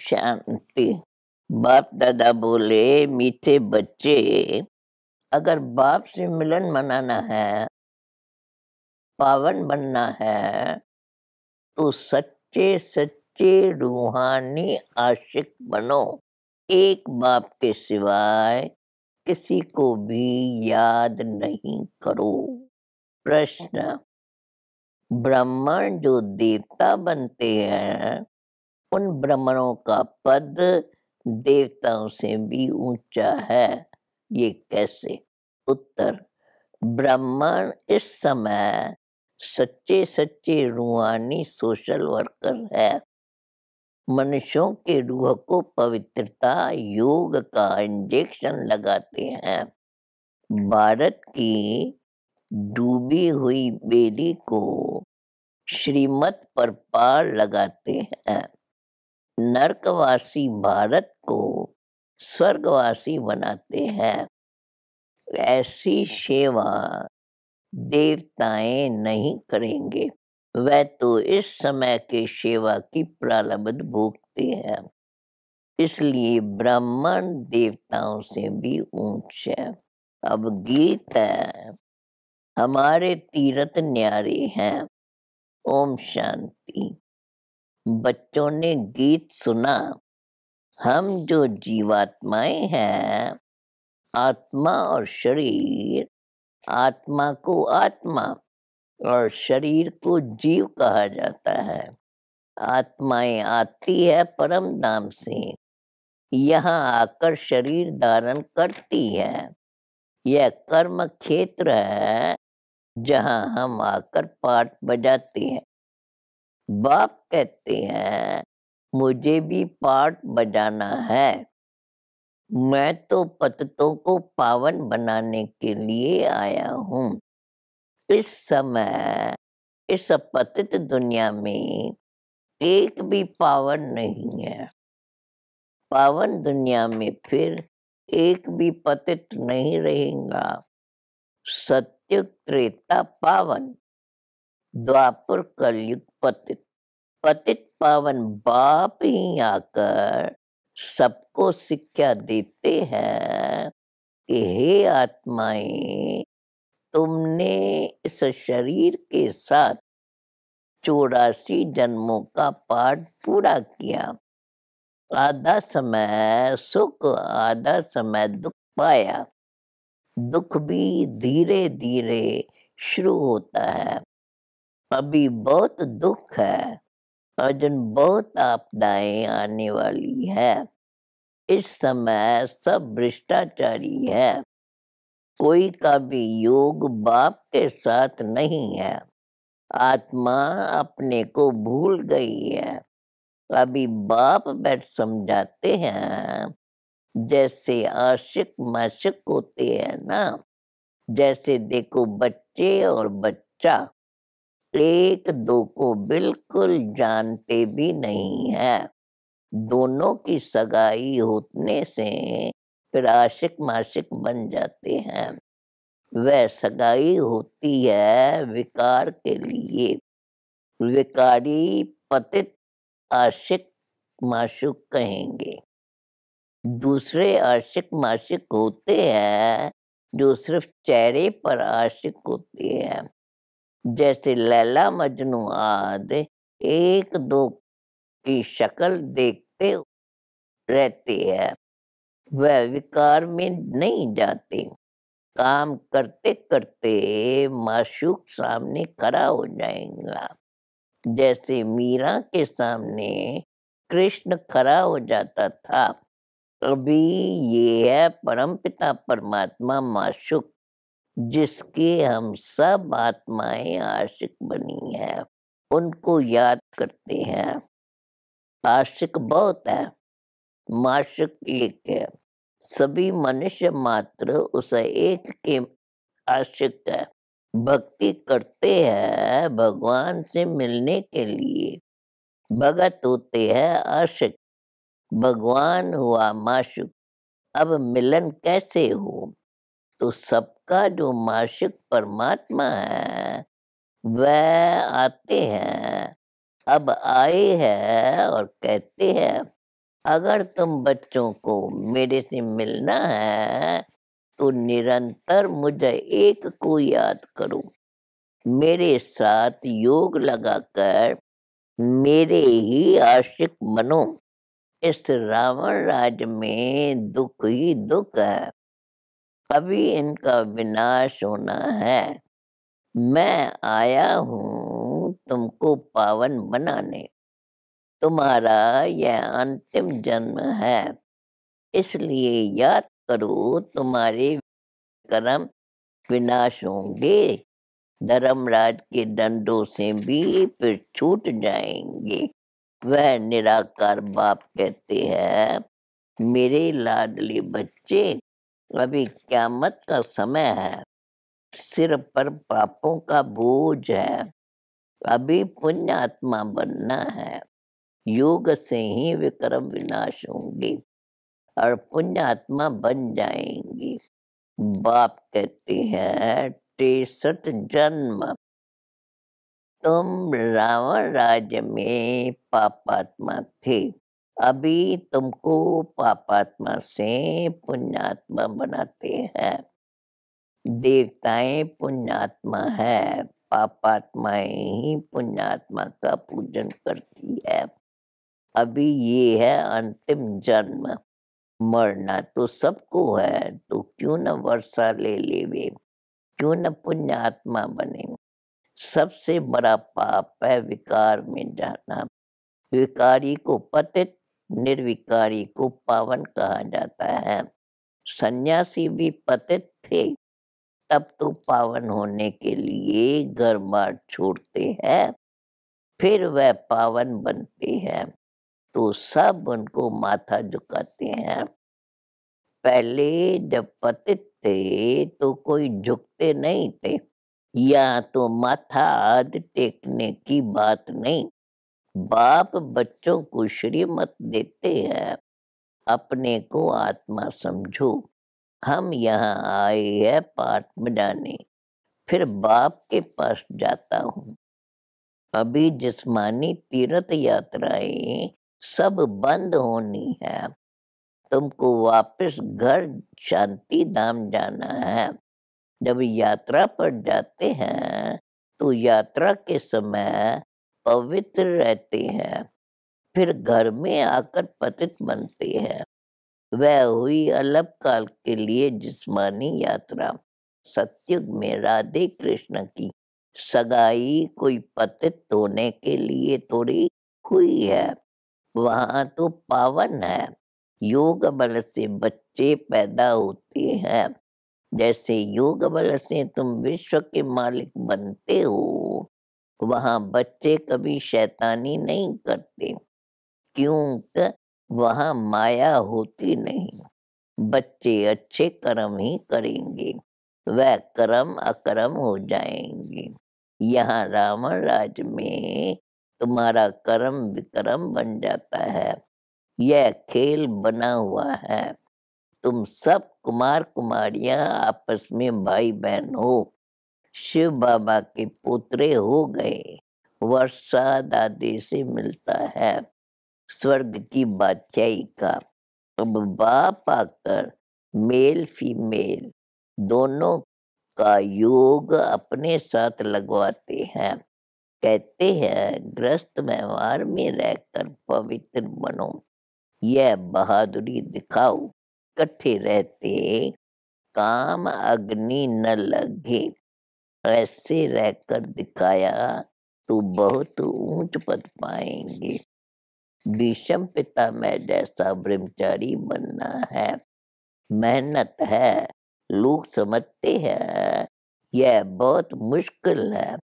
शांति बाप दादा बोले मीठे बच्चे अगर बाप से मिलन मनाना है पावन बनना है तो सच्चे सच्चे रूहानी आशिक बनो एक बाप के सिवाय किसी को भी याद नहीं करो प्रश्न ब्राह्मण जो देवता बनते हैं उन ब्राह्मणों का पद देवताओं से भी ऊंचा है ये कैसे उत्तर ब्राह्मण इस समय सच्चे सच्चे रूहानी सोशल वर्कर है मनुष्यों के रूह को पवित्रता योग का इंजेक्शन लगाते हैं भारत की डूबी हुई बेली को श्रीमत पर पार लगाते हैं नरकवासी भारत को स्वर्गवासी बनाते हैं ऐसी सेवा देवताएं नहीं करेंगे वह तो इस समय के सेवा की प्रलब्ध भोगते हैं इसलिए ब्राह्मण देवताओं से भी ऊंच है अब गीत है हमारे तीरथ न्यारे हैं ओम शांति बच्चों ने गीत सुना हम जो जीवात्माएं हैं आत्मा और शरीर आत्मा को आत्मा और शरीर को जीव कहा जाता है आत्माएं आती है परम धाम से यहाँ आकर शरीर धारण करती है यह कर्म क्षेत्र है जहाँ हम आकर पाठ बजाते हैं बाप कहते हैं मुझे भी पाठ बजाना है मैं तो पततों को पावन बनाने के लिए आया हूँ इस समय इस पतित दुनिया में एक भी पावन नहीं है पावन दुनिया में फिर एक भी पतित नहीं रहेगा सत्य त्रेता पावन द्वापर कलयुग पतित पतित पावन बाप ही आकर सबको शिक्षा देते हैं कि हे आत्माएं तुमने इस शरीर के साथ चौरासी जन्मों का पाठ पूरा किया आधा समय सुख आधा समय दुख पाया दुख भी धीरे धीरे शुरू होता है अभी बहुत दुख है अर्जुन बहुत आपदाएं आने वाली है इस समय सब भ्रष्टाचारी है कोई का भी योग बाप के साथ नहीं है आत्मा अपने को भूल गई है अभी बाप बैठ समझाते हैं जैसे आशिक माशिक होते हैं ना जैसे देखो बच्चे और बच्चा एक दो को बिल्कुल जानते भी नहीं है दोनों की सगाई होने से फिर आशिक मासिक बन जाते हैं वह सगाई होती है विकार के लिए विकारी पतित आशिक माशुक कहेंगे दूसरे आशिक माशिक होते हैं जो सिर्फ चेहरे पर आशिक होते हैं जैसे लैला मजनू आदि एक दो की शक्ल देखते रहते हैं वह विकार में नहीं जाते काम करते करते माशूक सामने खड़ा हो जाएगा जैसे मीरा के सामने कृष्ण खड़ा हो जाता था अभी ये है परमपिता परमात्मा माशुक जिसके हम सब आत्माएं आशिक बनी हैं उनको याद करते हैं आशिक बहुत है माशिक एक है सभी मनुष्य मात्र उस एक के आशिक है भक्ति करते हैं भगवान से मिलने के लिए भगत होते हैं आशिक भगवान हुआ माशुक अब मिलन कैसे हो तो सब का जो मासिक परमात्मा है वह आते हैं अब आए हैं और कहते हैं अगर तुम बच्चों को मेरे से मिलना है तो निरंतर मुझे एक को याद करो मेरे साथ योग लगाकर मेरे ही आशिक मनो इस रावण राज में दुख ही दुख है अभी इनका विनाश होना है मैं आया हूँ तुमको पावन बनाने तुम्हारा यह अंतिम जन्म है इसलिए याद करो तुम्हारे कर्म विनाश होंगे धर्मराज के दंडों से भी फिर छूट जाएंगे वह निराकार बाप कहते हैं मेरे लाडले बच्चे अभी क्यामत का समय है सिर पर पापों का बोझ है अभी पुण्य आत्मा बनना है योग से ही विक्रम विनाश होंगे और पुण्य आत्मा बन जाएंगी बाप कहते हैं तिरसठ जन्म तुम रावण राज्य में पापात्मा थे अभी तुमको पापात्मा से पुण्यात्मा बनाते हैं देवताएं पुण्यात्मा है पापात्माएं ही पुण्यात्मा का पूजन करती है अभी ये है अंतिम जन्म मरना तो सबको है तो क्यों न वर्षा ले ले वे क्यों न पुण्यात्मा बने सबसे बड़ा पाप है विकार में जाना विकारी को पतित निर्विकारी को पावन कहा जाता है सन्यासी भी पतित थे तब तो पावन होने के लिए घर बार छोड़ते हैं फिर वह पावन बनते हैं तो सब उनको माथा झुकाते हैं पहले जब पतित थे तो कोई झुकते नहीं थे या तो माथा आद टेकने की बात नहीं बाप बच्चों को श्रीमत देते हैं अपने को आत्मा समझो हम यहाँ आए हैं पाठ बजाने फिर बाप के पास जाता हूँ अभी जिस्मानी तीर्थ यात्राएं सब बंद होनी है तुमको वापस घर शांति धाम जाना है जब यात्रा पर जाते हैं तो यात्रा के समय पवित्र रहती है फिर घर में आकर पतित बनती है वह हुई अलग काल के लिए जिस्मानी यात्रा सत्युग में राधे कृष्ण की सगाई कोई पतित होने के लिए थोड़ी हुई है वहाँ तो पावन है योग बल से बच्चे पैदा होते हैं जैसे योग बल से तुम विश्व के मालिक बनते हो वहाँ बच्चे कभी शैतानी नहीं करते क्योंकि वहाँ माया होती नहीं बच्चे अच्छे कर्म ही करेंगे वह कर्म अकर्म हो जाएंगे यहाँ रावण राज में तुम्हारा कर्म विक्रम बन जाता है यह खेल बना हुआ है तुम सब कुमार कुमारियां आपस में भाई बहन हो शिव बाबा के पोतरे हो गए वर्षा दादी से मिलता है स्वर्ग की बादशाही का अब बाप आकर मेल फीमेल दोनों का योग अपने साथ लगवाते हैं कहते हैं ग्रस्त व्यवहार में रहकर पवित्र बनो यह बहादुरी दिखाओ कठे रहते काम अग्नि न लगे ऐसे रहकर दिखाया तो बहुत ऊंच पद पाएंगे विषम पिता में जैसा ब्रह्मचारी बनना है मेहनत है लोग समझते हैं यह बहुत मुश्किल है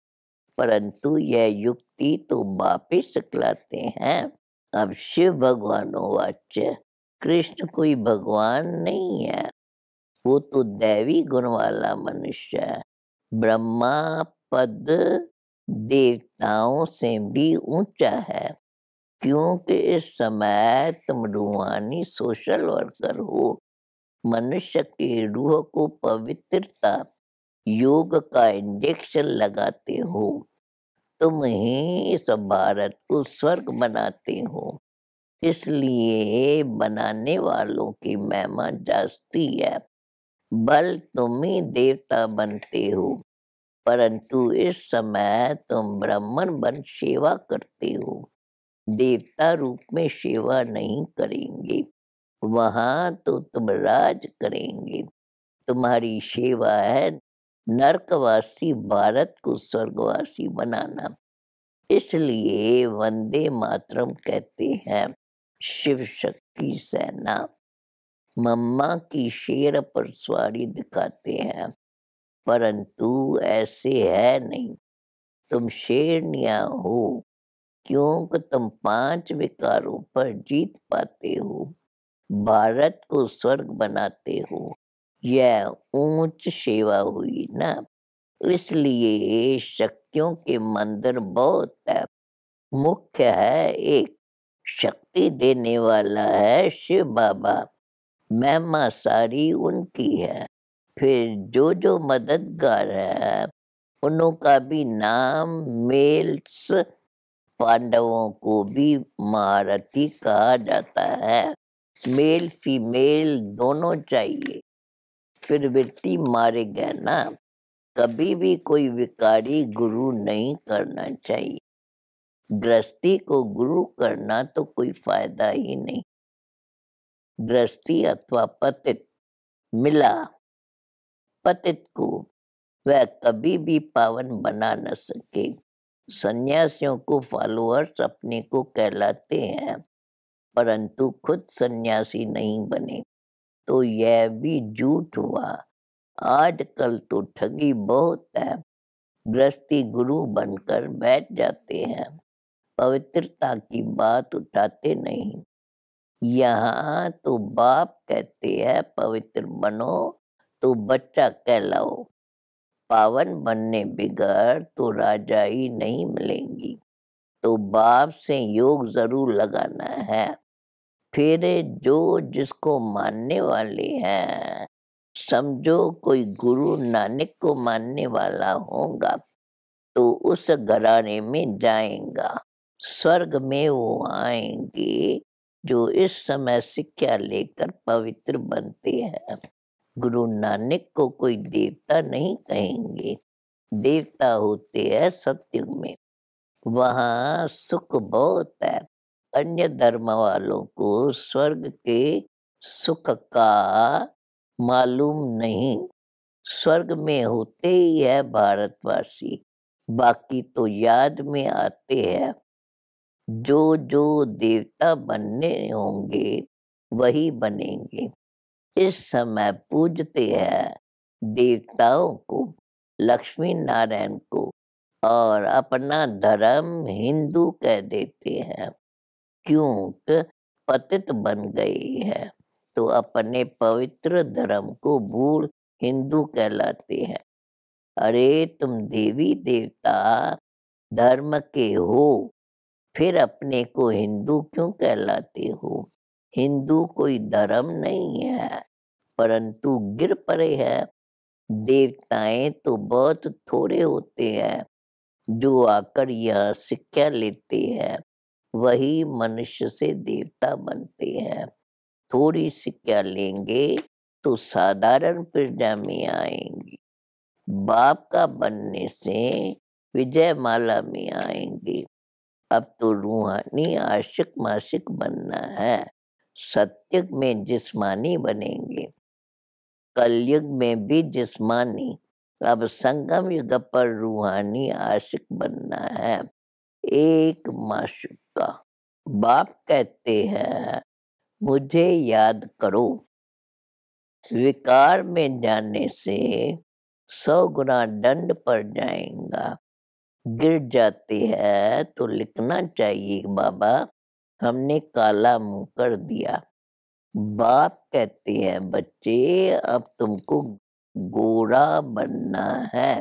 परंतु यह युक्ति तो वापिस सिखलाते हैं अब शिव भगवान वाच्य कृष्ण कोई भगवान नहीं है वो तो दैवी गुण वाला मनुष्य है ब्रह्मा पद देवताओं से भी ऊंचा है क्योंकि इस समय तुम रूहानी सोशल वर्कर हो मनुष्य के रूह को पवित्रता योग का इंजेक्शन लगाते हो तुम ही इस भारत को स्वर्ग बनाते हो इसलिए बनाने वालों की महिमा जास्ती है बल तुम ही देवता बनते हो परंतु इस समय तुम ब्राह्मण बन सेवा करते हो देवता रूप में सेवा नहीं करेंगे वहाँ तो तुम राज करेंगे तुम्हारी सेवा है नरकवासी भारत को स्वर्गवासी बनाना इसलिए वंदे मातरम कहते हैं शिव शक्ति सेना मम्मा की शेर पर सवारी दिखाते हैं परंतु ऐसे है नहीं तुम शेरनिया हो क्योंकि तुम पांच विकारों पर जीत पाते हो भारत को स्वर्ग बनाते हो यह ऊंच सेवा हुई ना इसलिए शक्तियों के मंदिर बहुत है मुख्य है एक शक्ति देने वाला है शिव बाबा महमा सारी उनकी है फिर जो जो मददगार है उनका भी नाम मेल्स पांडवों को भी महारथी कहा जाता है मेल फीमेल दोनों चाहिए फिर वृत्ति मारे गए ना कभी भी कोई विकारी गुरु नहीं करना चाहिए गृहस्थी को गुरु करना तो कोई फायदा ही नहीं दृष्टि अथवा पतित मिला पतित को वह कभी भी पावन बना न सके सन्यासियों को फॉलोअर्स अपने को कहलाते हैं परंतु खुद सन्यासी नहीं बने तो यह भी झूठ हुआ आजकल तो ठगी बहुत है गृहस्थी गुरु बनकर बैठ जाते हैं पवित्रता की बात उठाते नहीं यहाँ तो बाप कहते हैं पवित्र बनो तो बच्चा कहलाओ पावन बनने बिगड़ तो राजाई नहीं मिलेंगी तो बाप से योग जरूर लगाना है फिर जो जिसको मानने वाले हैं समझो कोई गुरु नानक को मानने वाला होगा तो उस घराने में जाएगा स्वर्ग में वो आएंगे जो इस समय शिक्षा लेकर पवित्र बनते हैं गुरु नानक को कोई देवता नहीं कहेंगे देवता होते हैं सत्युग में वहाँ सुख बहुत है अन्य धर्म वालों को स्वर्ग के सुख का मालूम नहीं स्वर्ग में होते ही है भारतवासी बाकी तो याद में आते हैं जो जो देवता बनने होंगे वही बनेंगे इस समय पूजते हैं देवताओं को लक्ष्मी नारायण को और अपना धर्म हिंदू कह देते हैं क्योंकि पतित बन गई है तो अपने पवित्र धर्म को भूल हिंदू कहलाते हैं अरे तुम देवी देवता धर्म के हो फिर अपने को हिंदू क्यों कहलाते हो हिंदू कोई धर्म नहीं है परंतु गिर पड़े हैं देवताएं तो बहुत थोड़े होते हैं जो आकर यह शिक्षा लेते हैं वही मनुष्य से देवता बनते हैं थोड़ी शिक्षा लेंगे तो साधारण प्रजा में आएंगे बाप का बनने से विजय माला में आएंगे अब तो रूहानी आशिक मासिक बनना है सत्य में जिस्मानी बनेंगे कलयुग में भी जिस्मानी अब संगम युग पर रूहानी आशिक बनना है एक माशुक का बाप कहते हैं मुझे याद करो विकार में जाने से सौ गुना दंड पर जाएगा गिर जाती है तो लिखना चाहिए बाबा हमने काला मुंह कर दिया बाप कहते हैं बच्चे अब तुमको गोरा बनना है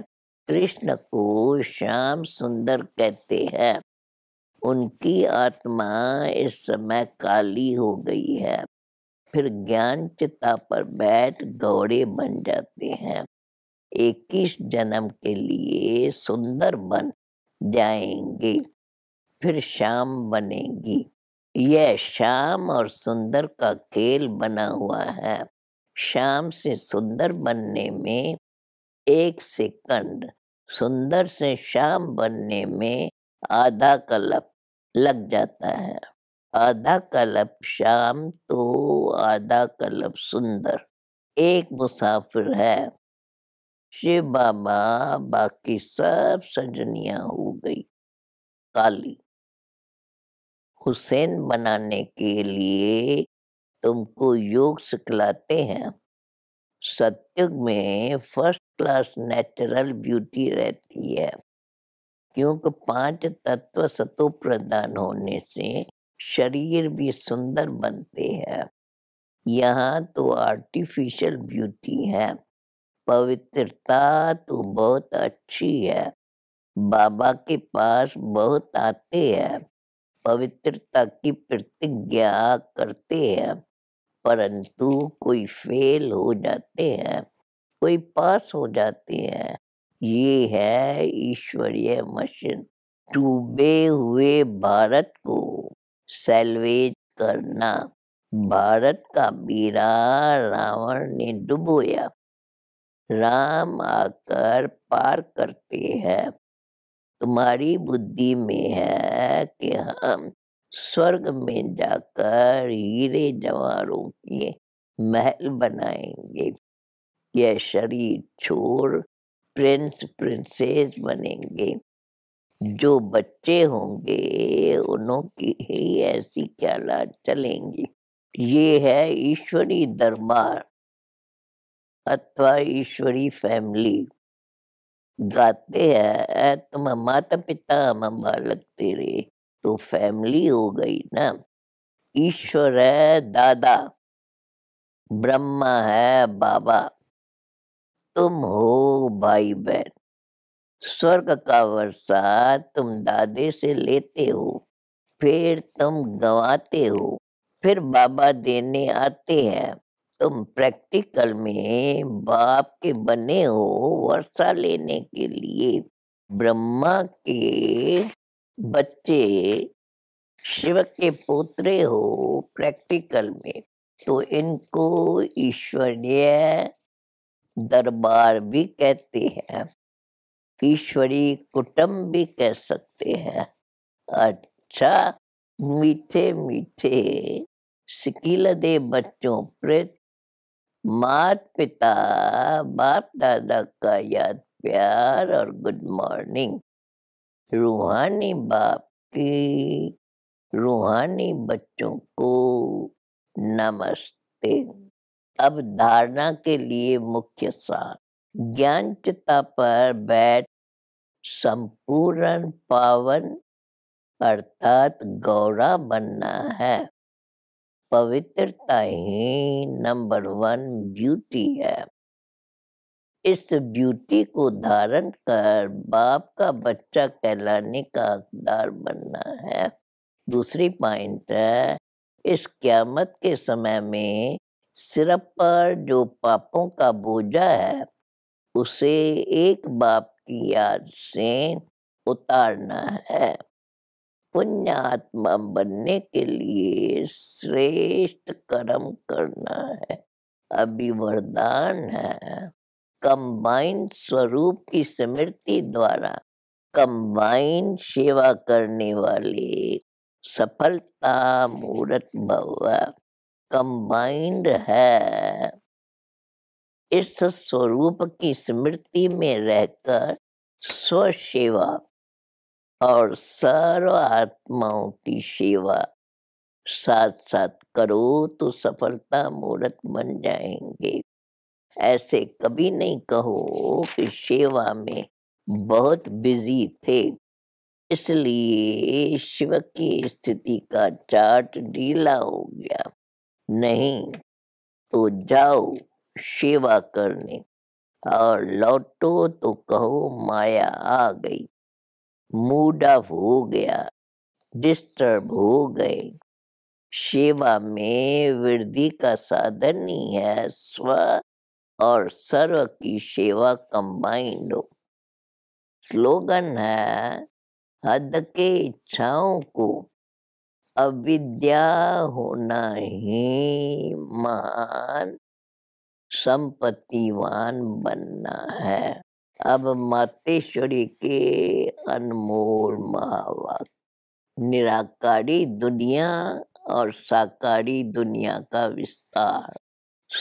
कृष्ण को श्याम सुंदर कहते हैं उनकी आत्मा इस समय काली हो गई है फिर ज्ञान चिता पर बैठ गौरे बन जाते हैं इक्कीस जन्म के लिए सुंदर बन जाएंगे फिर शाम बनेगी यह शाम और सुंदर का खेल बना हुआ है शाम से सुंदर बनने में एक सेकंड सुंदर से शाम बनने में आधा कलप लग जाता है आधा कलप शाम तो आधा कलप सुंदर एक मुसाफिर है शिव बाबा बाकी सब सजनिया हो गई काली हुसैन बनाने के लिए तुमको योग सिखलाते हैं सत्युग में फर्स्ट क्लास नेचुरल ब्यूटी रहती है क्योंकि पांच तत्व सतो प्रदान होने से शरीर भी सुंदर बनते हैं यहाँ तो आर्टिफिशियल ब्यूटी है पवित्रता तो बहुत अच्छी है बाबा के पास बहुत आते हैं पवित्रता की प्रतिज्ञा करते हैं परंतु कोई फेल हो जाते हैं कोई पास हो जाते हैं ये है ईश्वरीय मशीन डूबे हुए भारत को सेल्वेज करना भारत का बीरा रावण ने डुबोया राम आकर पार करते हैं तुम्हारी बुद्धि में है कि हम स्वर्ग में जाकर हीरे जवारों के महल बनाएंगे यह शरीर छोड़ प्रिंस प्रिंसेस बनेंगे जो बच्चे होंगे उनकी ही ऐसी क्या चलेंगी ये है ईश्वरी दरबार अथवा ईश्वरी फैमिली गाते हैं तुम माता पिता हम बालक तेरे तो फैमिली हो गई ना ईश्वर है दादा ब्रह्मा है बाबा तुम हो भाई बहन स्वर्ग का वर्षा तुम दादे से लेते हो फिर तुम गवाते हो फिर बाबा देने आते हैं तुम प्रैक्टिकल में बाप के बने हो वर्षा लेने के लिए ब्रह्मा के बच्चे शिव के पोत्रे हो प्रैक्टिकल में तो इनको ईश्वरीय दरबार भी कहते हैं ईश्वरी कुटुम्ब भी कह सकते हैं अच्छा मीठे मीठे दे बच्चों प्रेत मात पिता बाप दादा का याद प्यार और गुड मॉर्निंग रूहानी बाप की रूहानी बच्चों को नमस्ते अब धारणा के लिए मुख्य सार ज्ञान चिता पर बैठ संपूर्ण पावन अर्थात गौरा बनना है पवित्रता ही नंबर वन ब्यूटी है इस ब्यूटी को धारण कर बाप का बच्चा कहलाने का हकदार बनना है दूसरी पॉइंट है इस क्यामत के समय में सिर पर जो पापों का बोझा है उसे एक बाप की याद से उतारना है पुण्य आत्मा बनने के लिए श्रेष्ठ कर्म करना है अभी वरदान है कंबाइन स्वरूप की स्मृति द्वारा कंबाइन सेवा करने वाले सफलता मूर्त भव कंबाइंड है इस स्वरूप की स्मृति में रहकर स्वसेवा और सर्व आत्माओं की सेवा साथ साथ करो तो सफलता मूर्त बन जाएंगे ऐसे कभी नहीं कहो कि सेवा में बहुत बिजी थे इसलिए शिव की स्थिति का चार्ट ढीला हो गया नहीं तो जाओ सेवा करने और लौटो तो कहो माया आ गई मूड ऑफ हो गया डिस्टर्ब हो गए सेवा में वृद्धि का साधन नहीं है स्व और सर्व की सेवा कंबाइंड हो स्लोगन है हद के इच्छाओं को अविद्या होना ही महान संपत्तिवान बनना है अब मातेश्वरी के अनमोल महावा निराकारी दुनिया और साकारी दुनिया का विस्तार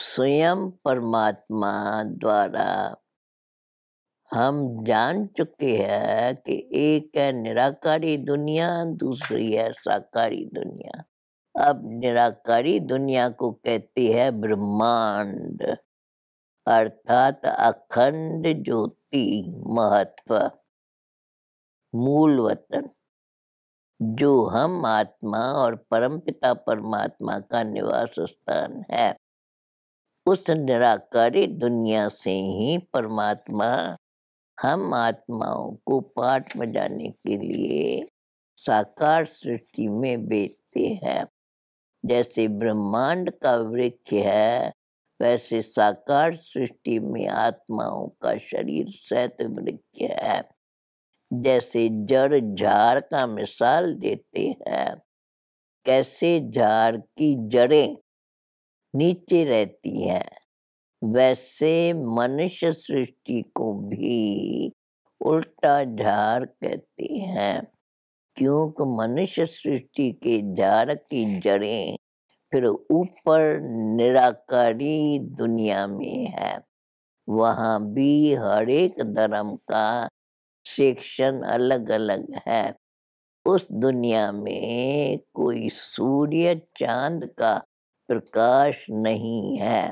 स्वयं परमात्मा द्वारा हम जान चुके हैं कि एक है निराकारी दुनिया दूसरी है साकारी दुनिया अब निराकारी दुनिया को कहती है ब्रह्मांड अर्थात अखंड ज्योति महत्व मूल वतन जो हम आत्मा और परमपिता परमात्मा का निवास स्थान है उस निराकारी दुनिया से ही परमात्मा हम आत्माओं को पाठ बजाने के लिए साकार सृष्टि में बेचते हैं जैसे ब्रह्मांड का वृक्ष है वैसे साकार सृष्टि में आत्माओं का शरीर सहित मृत्य है जैसे जड़ झाड़ का मिसाल देते हैं कैसे झाड़ की जड़ें नीचे रहती हैं वैसे मनुष्य सृष्टि को भी उल्टा झाड़ कहते हैं क्योंकि मनुष्य सृष्टि के झाड़ की जड़ें फिर ऊपर निराकारी दुनिया में है वहाँ भी हर एक धर्म का सेक्शन अलग अलग है उस दुनिया में कोई सूर्य चांद का प्रकाश नहीं है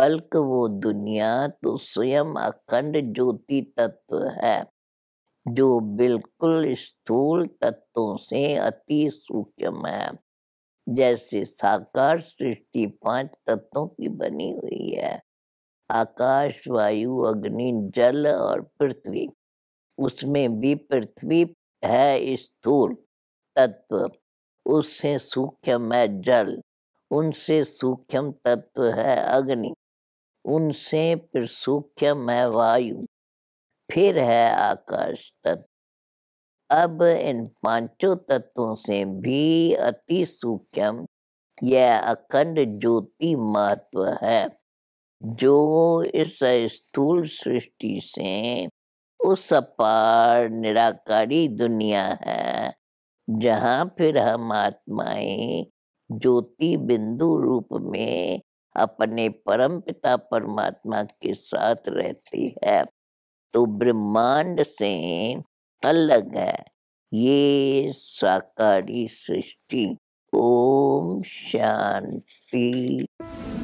बल्कि वो दुनिया तो स्वयं अखंड ज्योति तत्व है जो बिल्कुल स्थूल तत्वों से अति सूक्ष्म है जैसे साकार सृष्टि पांच तत्वों की बनी हुई है आकाश वायु अग्नि जल और पृथ्वी उसमें भी पृथ्वी है स्थूल तत्व उससे सूक्ष्म है जल उनसे सूक्ष्म तत्व है अग्नि उनसे फिर सूक्ष्म है वायु फिर है आकाश तत्व अब इन पांचों तत्वों से भी अति सूक्ष्म यह अखंड ज्योति महत्व है जो इस स्थूल सृष्टि से उस अपार निराकारी दुनिया है जहाँ फिर हम आत्माएं ज्योति बिंदु रूप में अपने परम पिता परमात्मा के साथ रहती है तो ब्रह्मांड से अलग है ये साकारी सृष्टि ओम शांति